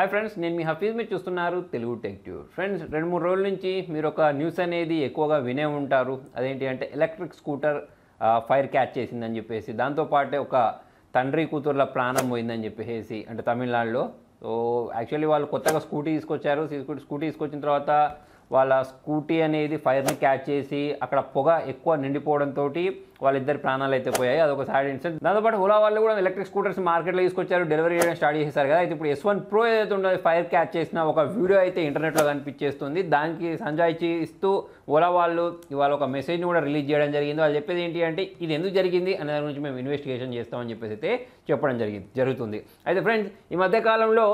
hi friends నేను మీ హఫీజ్ మీరు చూస్తున్నారు తెలుగు టెక్ ట్యూర్ ఫ్రెండ్స్ రెండు మూడు రోజుల నుంచి మీరు ఒక న్యూస్ అనేది ఎక్కువగా వినే ఉంటారు అదేంటి అంటే ఎలక్ట్రిక్ స్కూటర్ ఫైర్ క్యాచ్ చేసిందని చెప్పేసి దాంతోపాటే ఒక తండ్రి కూతుర్ల ప్రాణం పోయిందని చెప్పేసి అంటే తమిళనాడులో సో యాక్చువల్లీ వాళ్ళు కొత్తగా స్కూటీ తీసుకొచ్చారు స్కూటీ తీసుకొచ్చిన తర్వాత వాళ్ళ స్కూటీ అనేది ఫైర్ని క్యాచ్ చేసి అక్కడ పొగ ఎక్కువ నిండిపోవడంతో వాళ్ళిద్దరు ప్రాణాలు అయితే పోయాయి అదొక సైడ్ ఇన్సిడెంట్ దాంతోపాటు ఓలా వాళ్ళు కూడా ఎలక్ట్రిక్ స్కూటర్స్ మార్కెట్లో తీసుకొచ్చారు డెలివరీ చేయడం స్టార్ట్ చేశారు కదా అయితే ఇప్పుడు ఎస్ వన్ ప్రో ఏదైతే ఉండదు ఫైర్ క్యాచ్ చేసిన ఒక వీడియో అయితే ఇంటర్నెట్లో కనిపించేస్తుంది దానికి సంజాయిచి ఇస్తూ ఓలా వాళ్ళు ఇవాళ ఒక మెసేజ్ని కూడా రిలీజ్ చేయడం జరిగింది వాళ్ళు చెప్పేది ఏంటి అంటే ఇది ఎందుకు జరిగింది అనే దాని గురించి మేము ఇన్వెస్టిగేషన్ చేస్తామని చెప్పేసి అయితే చెప్పడం జరిగింది జరుగుతుంది అయితే ఫ్రెండ్స్ ఈ మధ్యకాలంలో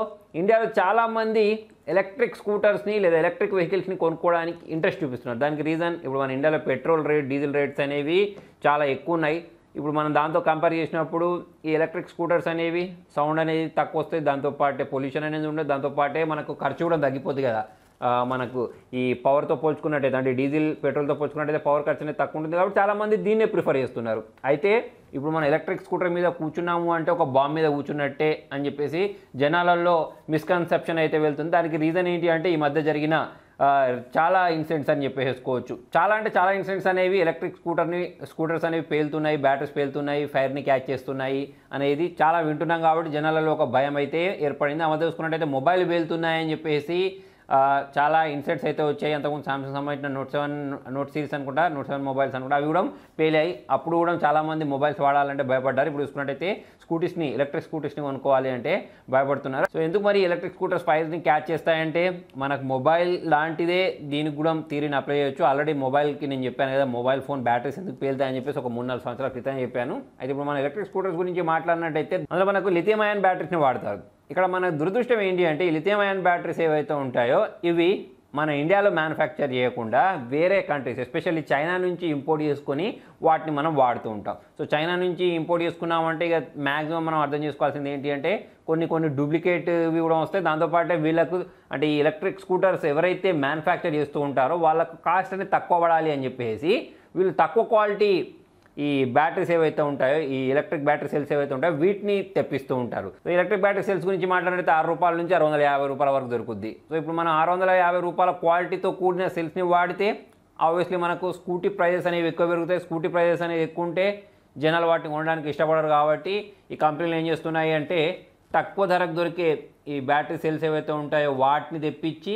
ఇండియాలో చాలామంది ఎలక్ట్రిక్ స్కూటర్స్ని లేదా ఎలక్ట్రిక్ వెహికల్స్ని కొనుక్కోవడానికి ఇంట్రెస్ట్ చూపిస్తున్నారు దానికి రీజన్ ఇప్పుడు మన ఇండియాలో పెట్రోల్ రేట్ డీజిల్ రేట్స్ అనేవి చాలా ఎక్కువ ఉన్నాయి ఇప్పుడు మనం దాంతో కంపేర్ చేసినప్పుడు ఈ ఎలక్ట్రిక్ స్కూటర్స్ అనేవి సౌండ్ అనేది తక్కువ వస్తాయి దాంతోపాటే పొల్యూషన్ అనేది ఉండదు దాంతోపాటే మనకు ఖర్చు కూడా తగ్గిపోతుంది కదా మనకు ఈ పవర్తో పోల్చుకున్నట్టయితే అంటే డీజిల్ పెట్రోల్తో పోల్చుకున్నట్టయితే పవర్ ఖర్చు అనేది తక్కువ ఉంటుంది కాబట్టి చాలామంది దీన్నే ప్రిఫర్ చేస్తున్నారు అయితే ఇప్పుడు మనం ఎలక్ట్రిక్ స్కూటర్ మీద కూర్చున్నాము అంటే ఒక బాంబు మీద కూర్చున్నట్టే అని చెప్పేసి జనాలలో మిస్కన్సెప్షన్ అయితే వెళ్తుంది దానికి రీజన్ ఏంటి అంటే ఈ మధ్య జరిగిన చాలా ఇన్సిడెంట్స్ అని చెప్పేసుకోవచ్చు చాలా అంటే చాలా ఇన్సిడెంట్స్ అనేవి ఎలక్ట్రిక్ స్కూటర్ని స్కూటర్స్ అనేవి పేలుతున్నాయి బ్యాటరీస్ పేలుతున్నాయి ఫైర్ని క్యాచ్ చేస్తున్నాయి అనేది చాలా వింటున్నాం కాబట్టి జనాలలో ఒక భయం అయితే ఏర్పడింది ఆ మధ్య చూసుకున్నట్టయితే మొబైల్ పేలుతున్నాయని చెప్పేసి చాలా ఇన్సెట్స్ అయితే వచ్చాయి అంతకుముందు సామ్సంగ్ సంబంధించిన నోట్ సెవెన్ నోట్ సిరీస్ అనుకుంటా నోట్ సెవెన్ మొబైల్స్ అనుకుంటా అవి కూడా పేలాయి అప్పుడు కూడా చాలామంది మొబైల్స్ వాడాలంటే భయపడ్డారు ఇప్పుడు చూసుకున్నట్టయితే స్కూటీస్ని ఎలక్ట్రిక్ స్కూటీస్ని కొనుక్కోవాలి అంటే భయపడుతున్నారు సో ఎందుకు మరి ఎలక్ట్రిక్ స్కూటర్స్ ఫైర్స్ని క్యాచ్ చేస్తాయంటే మనకు మొబైల్ లాంటిదే దీనికి కూడా థీరీని అప్లై చేయొచ్చు ఆల్రెడీ మొబైల్కి నేను చెప్పాను కదా మొబైల్ ఫోన్ బ్యాటరీస్ ఎందుకు పేలుతాయని చెప్పేసి ఒక మూడు నాలుగు సంవత్సరాల క్రితం చెప్పాను అయితే ఇప్పుడు మనం ఎలక్ట్రిక్ స్కూటర్స్ గురించి మాట్లాడినట్టయితే అందులో మనకు లిథియం అయాన్ బ్యాటరీస్ని వాడతారు ఇక్కడ మన దురదృష్టం ఏంటి అంటే ఈ లిథియం అయాన్ బ్యాటరీస్ ఏవైతే ఉంటాయో ఇవి మన ఇండియాలో మ్యానుఫ్యాక్చర్ చేయకుండా వేరే కంట్రీస్ ఎస్పెషల్లీ చైనా నుంచి ఇంపోర్ట్ చేసుకొని వాటిని మనం వాడుతూ ఉంటాం సో చైనా నుంచి ఇంపోర్ట్ చేసుకున్నామంటే ఇక మ్యాక్సిమం మనం అర్థం చేసుకోవాల్సింది ఏంటి అంటే కొన్ని కొన్ని డూప్లికేట్వి కూడా వస్తాయి దాంతోపాటే వీళ్ళకు అంటే ఈ ఎలక్ట్రిక్ స్కూటర్స్ ఎవరైతే మ్యానుఫ్యాక్చర్ చేస్తూ ఉంటారో వాళ్ళకు కాస్ట్ అనేది తక్కువ పడాలి అని చెప్పేసి వీళ్ళు తక్కువ క్వాలిటీ ఈ బ్యాటరీస్ ఏవైతే ఉంటాయో ఈ ఎలక్ట్రిక్ బ్యాటరీ సెల్స్ ఏవైతే ఉంటాయో వీటిని తెప్పిస్తూ ఉంటారు సో ఎలక్ట్రిక్ బ్యాటరీ సెల్స్ గురించి మాట్లాడితే ఆరు రూపాయల నుంచి ఆరు వందల యాభై రూపాయల వరకు దొరుకుద్ది సో ఇప్పుడు మనం ఆరు వందల యాభై రూపాయల క్వాలిటీతో కూడిన సెల్స్ని వాడితే ఆబ్వియస్లీ మనకు స్కూటీ ప్రైజెస్ అనేవి ఎక్కువ పెరుగుతాయి స్కూటీ ప్రైజెస్ అనేవి ఎక్కువ ఉంటే జనాలు వాటిని కొనడానికి ఇష్టపడరు కాబట్టి ఈ కంపెనీలు ఏం చేస్తున్నాయి అంటే తక్కువ ధరకు దొరికే ఈ బ్యాటరీ సెల్స్ ఏవైతే ఉంటాయో వాటిని తెప్పించి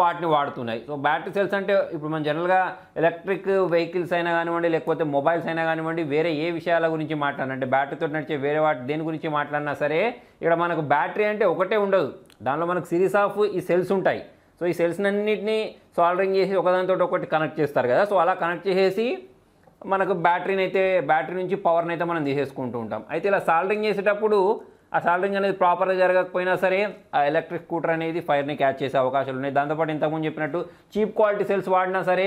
వాటిని వాడుతున్నాయి సో బ్యాటరీ సెల్స్ అంటే ఇప్పుడు మనం జనరల్గా ఎలక్ట్రిక్ వెహికల్స్ అయినా కానివ్వండి లేకపోతే మొబైల్స్ అయినా కానివ్వండి వేరే ఏ విషయాల గురించి మాట్లాడాలంటే బ్యాటరీతో నడిచే వేరే వాటి దేని గురించి మాట్లాడినా సరే ఇక్కడ మనకు బ్యాటరీ అంటే ఒకటే ఉండదు దానిలో మనకు సిరీస్ ఆఫ్ ఈ సెల్స్ ఉంటాయి సో ఈ సెల్స్ అన్నింటినీ సాల్డరింగ్ చేసి ఒకదానితో ఒకటి కనెక్ట్ చేస్తారు కదా సో అలా కనెక్ట్ చేసేసి మనకు బ్యాటరీని అయితే బ్యాటరీ నుంచి పవర్ని అయితే మనం తీసేసుకుంటూ ఉంటాం అయితే ఇలా సాల్డరింగ్ చేసేటప్పుడు ఆ సాలరింగ్ అనేది ప్రాపర్గా జరగకపోయినా సరే ఆ ఎలక్ట్రిక్ స్కూటర్ అనేది ఫైర్ని క్యాచ్ చేసే అవకాశాలు ఉన్నాయి దాంతోపాటు ఇంతకుముందు చెప్పినట్టు చీప్ క్వాలిటీ సెల్స్ వాడినా సరే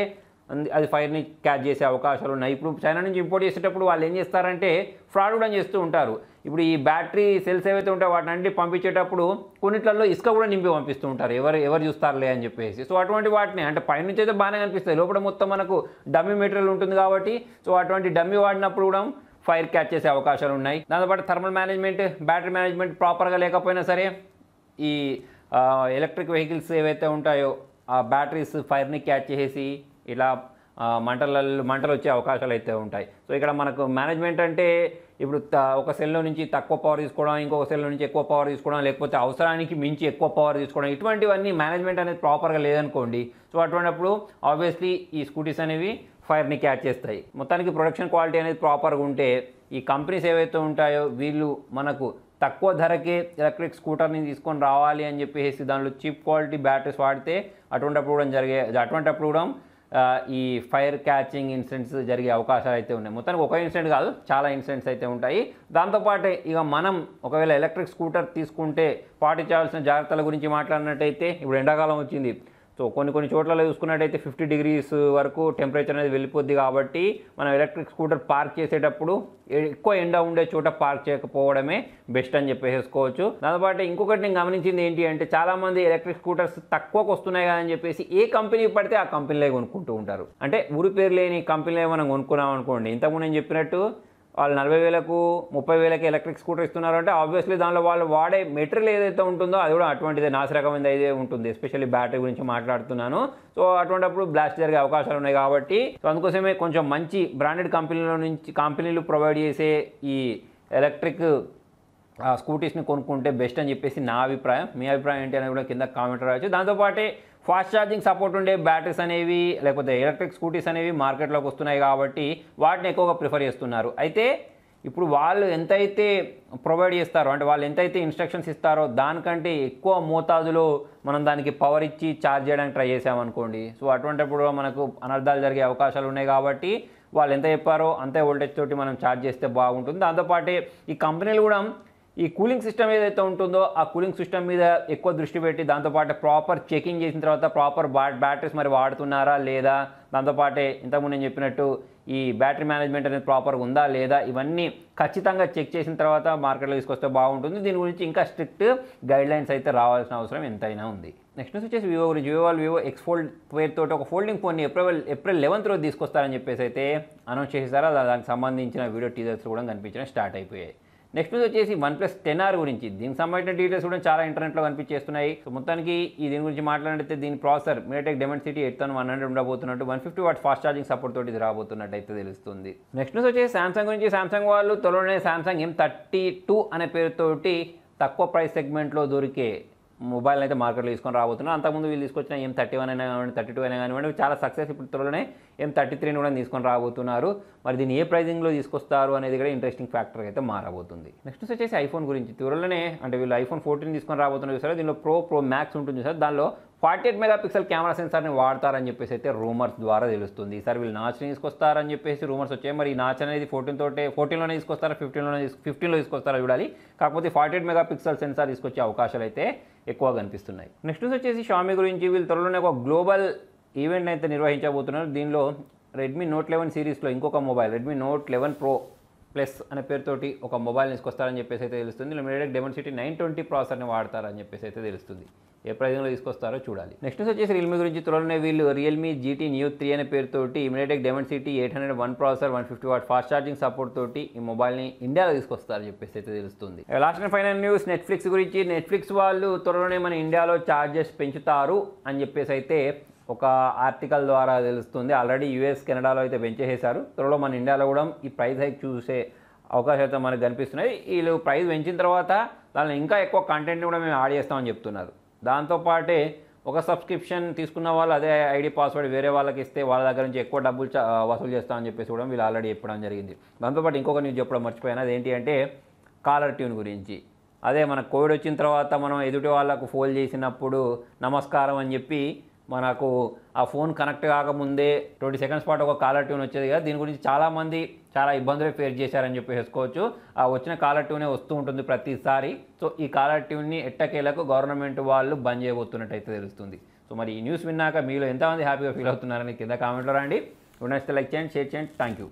అది ఫైర్ని క్యాచ్ చేసే అవకాశాలు ఉన్నాయి ఇప్పుడు చైనా నుంచి ఇంపోర్ట్ చేసేటప్పుడు వాళ్ళు ఏం చేస్తారంటే ఫ్రాడ్ కూడా చేస్తూ ఉంటారు ఇప్పుడు ఈ బ్యాటరీ సెల్స్ ఏవైతే ఉంటాయో వాటిని అన్ని పంపించేటప్పుడు కొన్నిట్లలో ఇసుక కూడా నింపి పంపిస్తూ ఉంటారు ఎవరు ఎవరు చూస్తారులే అని చెప్పేసి సో అటువంటి వాటిని అంటే పైనుంచి అయితే బాగానే కనిపిస్తాయి లోపల మొత్తం మనకు డమ్మీ మెటీరియల్ ఉంటుంది కాబట్టి సో అటువంటి డమ్మీ వాడినప్పుడు కూడా ఫైర్ క్యాచ్ చేసే అవకాశాలు ఉన్నాయి దాంతోపాటు థర్మల్ మేనేజ్మెంట్ బ్యాటరీ మేనేజ్మెంట్ ప్రాపర్గా లేకపోయినా సరే ఈ ఎలక్ట్రిక్ వెహికల్స్ ఏవైతే ఉంటాయో ఆ బ్యాటరీస్ ఫైర్ని క్యాచ్ చేసి ఇలా మంటలలో మంటలు వచ్చే అవకాశాలు అయితే ఉంటాయి సో ఇక్కడ మనకు మేనేజ్మెంట్ అంటే ఇప్పుడు ఒక సెల్లో నుంచి తక్కువ పవర్ తీసుకోవడం ఇంకొక సెల్లో నుంచి ఎక్కువ పవర్ తీసుకోవడం లేకపోతే అవసరానికి మించి ఎక్కువ పవర్ తీసుకోవడం ఇటువంటివన్నీ మేనేజ్మెంట్ అనేది ప్రాపర్గా లేదనుకోండి సో అటువంటిప్పుడు ఆబ్వియస్లీ ఈ స్కూటీస్ అనేవి ఫైర్ని క్యాచ్ చేస్తాయి మొత్తానికి ప్రొడక్షన్ క్వాలిటీ అనేది ప్రాపర్గా ఉంటే ఈ కంపెనీస్ ఏవైతే ఉంటాయో వీళ్ళు మనకు తక్కువ ధరకే ఎలక్ట్రిక్ స్కూటర్ని తీసుకొని రావాలి అని చెప్పేసి దానిలో చీప్ క్వాలిటీ బ్యాటరీస్ వాడితే అటువంటి అప్పుడు జరిగే అటువంటి కూడా ఈ ఫైర్ క్యాచింగ్ ఇన్సిడెంట్స్ జరిగే అవకాశాలు అయితే ఉన్నాయి మొత్తానికి ఒక ఇన్సిడెంట్ కాదు చాలా ఇన్సిడెంట్స్ అయితే ఉంటాయి దాంతోపాటే ఇక మనం ఒకవేళ ఎలక్ట్రిక్ స్కూటర్ తీసుకుంటే పాటించాల్సిన జాగ్రత్తల గురించి మాట్లాడినట్టయితే ఇప్పుడు ఎండాకాలం వచ్చింది సో కొన్ని కొన్ని చోట్లలో చూసుకున్నట్టయితే ఫిఫ్టీ డిగ్రీస్ వరకు టెంపరేచర్ అనేది వెళ్ళిపోద్ది కాబట్టి మనం ఎలక్ట్రిక్ స్కూటర్ పార్క్ చేసేటప్పుడు ఎక్కువ ఎండ ఉండే చోట పార్క్ చేయకపోవడమే బెస్ట్ అని చెప్పేసుకోవచ్చు దాంతోపాటు ఇంకొకటి నేను గమనించింది ఏంటి అంటే చాలామంది ఎలక్ట్రిక్ స్కూటర్స్ తక్కువకు వస్తున్నాయి కదా అని చెప్పేసి ఏ కంపెనీ పడితే ఆ కంపెనీలే కొనుక్కుంటూ ఉంటారు అంటే ఊరి పేరు లేని కంపెనీలే మనం కొనుక్కున్నాం అనుకోండి ఇంతకుముందు నేను చెప్పినట్టు వాళ్ళు నలభై వేలకు ముప్పై వేలకు ఎలక్ట్రిక్ స్కూటర్ ఇస్తున్నారు అంటే ఆబ్వియస్లీ దానిలో వాళ్ళు వాడే మెటీరియల్ ఏదైతే ఉంటుందో అది కూడా అటువంటిదే నాశరకమైనది అయితే ఉంటుంది ఎస్పెషల్లీ బ్యాటరీ గురించి మాట్లాడుతున్నాను సో అటువంటిప్పుడు బ్లాస్ట్ జరిగే అవకాశాలు ఉన్నాయి కాబట్టి సో అందుకోసమే కొంచెం మంచి బ్రాండెడ్ కంపెనీల నుంచి కంపెనీలు ప్రొవైడ్ చేసే ఈ ఎలక్ట్రిక్ ఆ స్కూటీస్ని కొనుక్కుంటే బెస్ట్ అని చెప్పేసి నా అభిప్రాయం మీ అభిప్రాయం ఏంటి అనేది కూడా కింద కామెంట్ రావచ్చు దాంతోపాటే ఫాస్ట్ ఛార్జింగ్ సపోర్ట్ ఉండే బ్యాటరీస్ అనేవి లేకపోతే ఎలక్ట్రిక్ స్కూటీస్ అనేవి మార్కెట్లోకి వస్తున్నాయి కాబట్టి వాటిని ఎక్కువగా ప్రిఫర్ చేస్తున్నారు అయితే ఇప్పుడు వాళ్ళు ఎంతైతే ప్రొవైడ్ చేస్తారో అంటే వాళ్ళు ఎంతైతే ఇన్స్ట్రక్షన్స్ ఇస్తారో దానికంటే ఎక్కువ మోతాదులో మనం దానికి పవర్ ఇచ్చి ఛార్జ్ చేయడానికి ట్రై చేసామనుకోండి సో అటువంటిప్పుడు మనకు అనర్థాలు జరిగే అవకాశాలు ఉన్నాయి కాబట్టి వాళ్ళు ఎంత చెప్పారో అంతే వోల్టేజ్ తోటి మనం ఛార్జ్ చేస్తే బాగుంటుంది దాంతోపాటే ఈ కంపెనీలు కూడా ఈ కూలింగ్ సిస్టమ్ ఏదైతే ఉంటుందో ఆ కూలింగ్ సిస్టమ్ మీద ఎక్కువ దృష్టి పెట్టి దాంతోపాటు ప్రాపర్ చెకింగ్ చేసిన తర్వాత ప్రాపర్ బా బ్యాటరీస్ మరి వాడుతున్నారా లేదా దాంతోపాటే ఇంతకుముందు నేను చెప్పినట్టు ఈ బ్యాటరీ మేనేజ్మెంట్ అనేది ప్రాపర్గా ఉందా లేదా ఇవన్నీ ఖచ్చితంగా చెక్ చేసిన తర్వాత మార్కెట్లో తీసుకొస్తే బాగుంటుంది దీని గురించి ఇంకా స్ట్రిక్ట్ గైడ్ లైన్స్ అయితే రావాల్సిన అవసరం ఎంతైనా ఉంది నెక్స్ట్ నుంచి వచ్చేసి వివో గురించి వివో వాళ్ళు వివో ఎక్స్ ఫోల్డ్ పేరు తోటి ఒక ఫోల్డింగ్ ఫోన్ని ఏప్రిల్ ఏప్రిల్ లెవెన్త్ రోజు తీసుకొస్తారని చెప్పేసి అయితే అనౌన్స్ చేసేసారా దానికి సంబంధించిన వీడియో టీజర్స్ కూడా కనిపించడం స్టార్ట్ అయిపోయాయి నెక్స్ట్ వచ్చేసి వన్ ప్లస్ టెన్ ఆర్ గురించి దీనికి సంబంధించిన డీటెయిల్స్ కూడా చాలా ఇంటర్నెట్లో కనిపించేస్తున్నాయి సో మొత్తానికి ఈ దీని గురించి మాట్లాడితే దీని processor MediaTek Dimensity eight thousand one hundred ఉండబోతున్నట్టు one fifty watt fast charging support తోటి ఇది రాబోతున్నట్టు అయితే తెలుస్తుంది నెక్స్ట్ న్యూస్ వచ్చేసి శాంసంగ్ గురించి శాంసంగ్ వాళ్ళు త్వరలోనే శాంసంగ్ ఎం థర్టీ టూ అనే పేరుతోటి తక్కువ ప్రైస్ సెగ్మెంట్లో దొరికే మొబైల్ అయితే మార్కెట్లో తీసుకొని రాబోతున్నారు అంతకుముందు వీళ్ళు తీసుకొచ్చిన ఏం థర్టీ వన్ అయినా కానివ్వండి థర్టీ టూ అయినా కానివ్వండి చాలా సక్సెస్ ఇప్పుడు త్వరలోనే ఏం థర్టీ త్రీని కూడా తీసుకొని రాబోతున్నారు మరి దీన్ని ఏ ప్రైజింగ్లో తీసుకొస్తారు అనేది కూడా ఇంట్రెస్టింగ్ ఫ్యాక్టర్ అయితే మారబోతుంది నెక్స్ట్ వచ్చేసి ఐఫోన్ గురించి త్వరలోనే అంటే వీళ్ళు ఐఫోన్ ఫోర్టీన్ తీసుకొని రాబోతున్నారు చూసారా దీనిలో ప్రో ప్రో మ్యాక్స్ ఉంటుంది సార్ దానిలో forty eight megapixel camera సెన్సార్ని వాడతారని చెప్పేసి అయితే రూమర్స్ ద్వారా తెలుస్తుంది ఈసారి వీళ్ళు నాచ్ని తీసుకొస్తారని చెప్పేసి రూమర్స్ వచ్చాయి మరి ఈ నాచ్ అనేది ఫోర్టీన్ తోటే ఫోర్టీన్లోనే తీసుకొస్తారా ఫిఫ్టీన్లోనే తీసుకు ఫిఫ్టీన్లో తీసుకొస్తారా చూడాలి కాకపోతే forty eight megapixel sensor తీసుకొచ్చే అవకాశాలు అయితే ఎక్కువ కనిపిస్తున్నాయి నెక్స్ట్ న్యూస్ వచ్చేసి షామీ గురించి వీళ్ళు త్వరలోనే ఒక గ్లోబల్ ఈవెంట్ అయితే నిర్వహించబోతున్నారు దీనిలో రెడ్మీ నోట్ లెవెన్ సిరీస్లో ఇంకొక mobile Redmi note eleven pro plus అనే పేరుతోటి ఒక మొబైల్ తీసుకొస్తారని చెప్పేసి అయితే తెలుస్తుంది మీరు సిటీ నైన్ ట్వంటీ ప్రాసెసర్ని వాడతారని చెప్పేసి అయితే తెలుస్తుంది ఏ ప్రయోజనంలో తీసుకొస్తారో చూడాలి నెక్స్ట్ వచ్చేసి రియల్మీ గురించి త్వరలోనే వీళ్ళు రియల్మీ జీటీ న్యూ త్రీ అనే పేరుతోటి MediaTek Dimensity eight hundred one processor one fifty watt fast charging support తోటి ఈ మొబైల్ని ఇండియాలో తీసుకొస్తారని చెప్పేసి అయితే తెలుస్తుంది last and final news Netflix గురించి నెట్ఫ్లిక్స్ వాళ్ళు త్వరలోనే మన ఇండియాలో ఛార్జెస్ పెంచుతారు అని చెప్పేసి అయితే ఒక ఆర్టికల్ ద్వారా తెలుస్తుంది ఆల్రెడీ యూఎస్ కెనడాలో అయితే పెంచేసేశారు త్వరలో మన ఇండియాలో కూడా ఈ ప్రైస్ హైక్ చూసే అవకాశం అయితే మనకు కనిపిస్తున్నాయి వీళ్ళు ప్రైస్ పెంచిన తర్వాత దానిలో ఇంకా ఎక్కువ కంటెంట్ కూడా మేము యాడ్ చేస్తామని చెప్తున్నారు దాంతోపాటే ఒక సబ్స్క్రిప్షన్ తీసుకున్న వాళ్ళు అదే ఐడి పాస్వర్డ్ వేరే వాళ్ళకి ఇస్తే వాళ్ళ దగ్గర నుంచి ఎక్కువ డబ్బులు వసూలు చేస్తామని చెప్పేసి కూడా వీళ్ళు ఆల్రెడీ చెప్పడం జరిగింది దాంతోపాటు ఇంకొక న్యూస్ చెప్పడం మర్చిపోయాను అదేంటి అంటే కాలర్ ట్యూన్ గురించి అదే మన కోవిడ్ వచ్చిన తర్వాత మనం ఎదుటి వాళ్ళకు ఫోన్ చేసినప్పుడు నమస్కారం అని చెప్పి మనకు ఆ ఫోన్ కనెక్ట్ కాకముందే ట్వంటీ సెకండ్స్ పాటు ఒక కాలర్ ట్యూన్ వచ్చేది కదా దీని గురించి చాలామంది చాలా ఇబ్బందులు ఫేస్ చేశారని చెప్పి ఆ వచ్చిన కాలర్ ట్యూనే వస్తూ ఉంటుంది ప్రతిసారి సో ఈ కాలర్ ట్యూన్ని ఎట్టకేలకు గవర్నమెంట్ వాళ్ళు బంద్ చేయబోతున్నట్టయితే తెలుస్తుంది సో మరి ఈ న్యూస్ విన్నాక మీలో ఎంతమంది హ్యాపీగా ఫీల్ అవుతున్నారని కింద కామెంట్లో రండి ఉన్నస్తే లైక్ చేయండి షేర్ చేయండి థ్యాంక్ యూ